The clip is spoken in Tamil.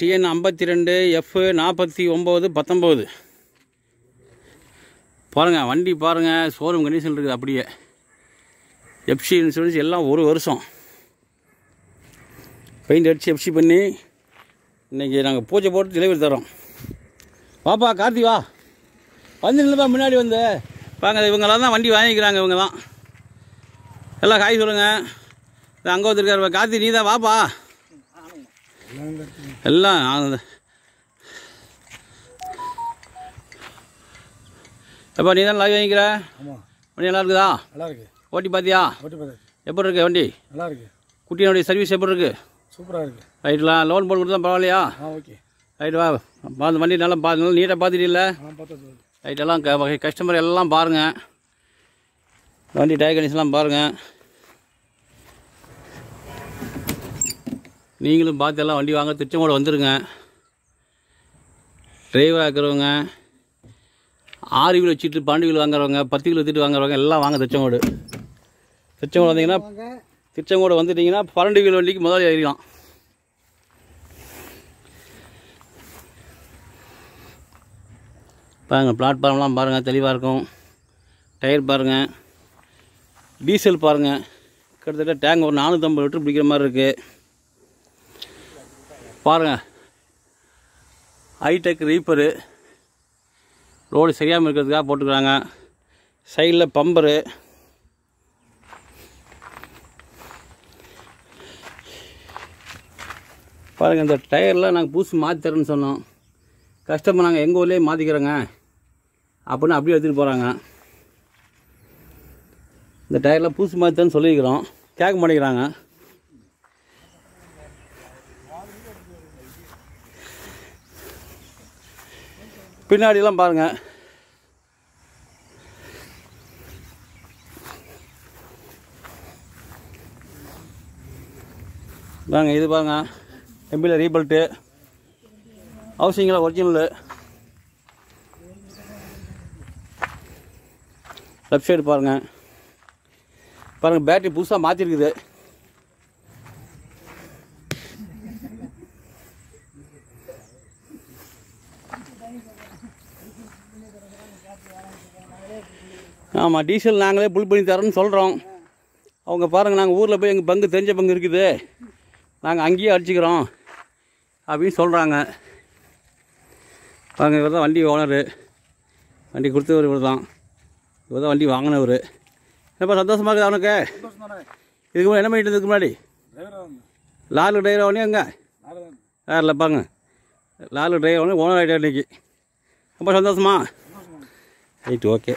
டிஎன் ஐம்பத்தி ரெண்டு எஃப் நாற்பத்தி ஒம்பது பத்தொம்பது பாருங்கள் வண்டி பாருங்கள் ஷோரூம் கண்டிஷன் இருக்குது அப்படியே எஃப்சி இன்சூரன்ஸ் எல்லாம் ஒரு வருஷம் பெயிண்ட் அடித்து எஃப்சி பண்ணி இன்றைக்கி நாங்கள் பூஜை போட்டு டெலிவரி தரோம் வாப்பா கார்த்தி வா வந்து முன்னாடி வந்து பாங்க இவங்களாம் தான் வண்டி வாங்கிக்கிறாங்க இவங்க தான் எல்லாம் காய் சொல்லுங்கள் அங்கே வந்துருக்காரு கார்த்தி நீ தான் வாப்பா எல்லாம் எப்போ நீ தான் லாரி வாங்கிக்கிற வண்டி நல்லா இருக்குதா நல்லா இருக்கு ஓட்டி பார்த்தியா ஓட்டி எப்படி இருக்கு வண்டி நல்லா இருக்கு குட்டியினுடைய சர்வீஸ் எப்படி இருக்கு சூப்பராக இருக்கு ரைட்லாம் லோன் போட்டு கொடுத்தா பரவாயில்லையா ஓகே ரைட் வா பார்த்து வண்டி நல்லா பார்த்து நல்லா நீட்டாக ரைட்டெல்லாம் க வகை கஸ்டமர் எல்லாம் பாருங்கள் வண்டி டயர் பாருங்கள் நீங்களும் பார்த்து எல்லாம் வண்டி வாங்க திருச்செங்கோடு வந்துடுங்க டிரைவராக இருக்கிறவங்க ஆறு வீல் வச்சுட்டு பன்னெண்டு வீல் வாங்குறவங்க பத்து வீல் வச்சுட்டு வாங்குறவங்க எல்லாம் வாங்க திருச்செங்கோடு திருச்செங்கோடு வந்தீங்கன்னா திருச்செங்கோடு வந்துட்டிங்கன்னா பன்னெண்டு வீல் வண்டிக்கு முதலாளி ஏறிக்கலாம் பாருங்கள் பிளாட்ஃபார்ம்லாம் பாருங்கள் தெளிவாக இருக்கும் டயர் பாருங்கள் டீசல் பாருங்கள் கிட்டத்தட்ட டேங்க் ஒரு நானூற்றம்பது லிட்டர் பிடிக்கிற மாதிரி இருக்குது பாருங்கள் ஹைடெக் ரீப்பரு ரோடு சரியாமல் இருக்கிறதுக்காக போட்டுக்கிறாங்க சைடில் பம்பரு பாருங்கள் இந்த டயர்லாம் நாங்கள் புதுசு மாற்றி தரேன்னு சொன்னோம் கஷ்டமாக நாங்கள் எங்கள் ஊர்லேயே மாற்றிக்கிறோங்க அப்படின்னு அப்படியே எடுத்துகிட்டு போகிறாங்க இந்த டயர்லாம் புதுசு மாற்றி தரேன்னு சொல்லியிருக்கிறோம் கேட்க மாட்டேங்கிறாங்க பின்னாடிலாம் பாருங்கள் பாருங்க இது பாருங்க எம்பியில் ரீபல்ட்டு அவசியங்களா ஒரிஜினலு லெஃப்ட் சைடு பாருங்கள் பாருங்கள் பேட்ரி புதுசாக மாற்றிருக்குது ஆமாம் டீசல் நாங்களே புல் பண்ணி தரோன்னு சொல்கிறோம் அவங்க பாருங்கள் நாங்கள் ஊரில் போய் எங்கள் பங்கு தெரிஞ்ச பங்கு இருக்குது நாங்கள் அங்கேயே அடிச்சுக்கிறோம் அப்படின்னு சொல்கிறாங்க பாருங்க இவர் தான் வண்டி ஓனரு வண்டி கொடுத்தவர் இவர் தான் இவர் தான் வண்டி வாங்கினவர் என்னப்பா சந்தோஷமாக இருக்குது அவனுக்கு இதுக்கு முன்னாடி என்ன பண்ணிட்டு இருந்ததுக்கு முன்னாடி லாரியில் டிரைவர் அவனே அங்கே வேறு இல்லைப்பாங்க லாலு ட்ரைவர் ஓனர் ஆகிட்டார் இன்னைக்கு ரொம்ப சந்தோஷமா ரைட் ஓகே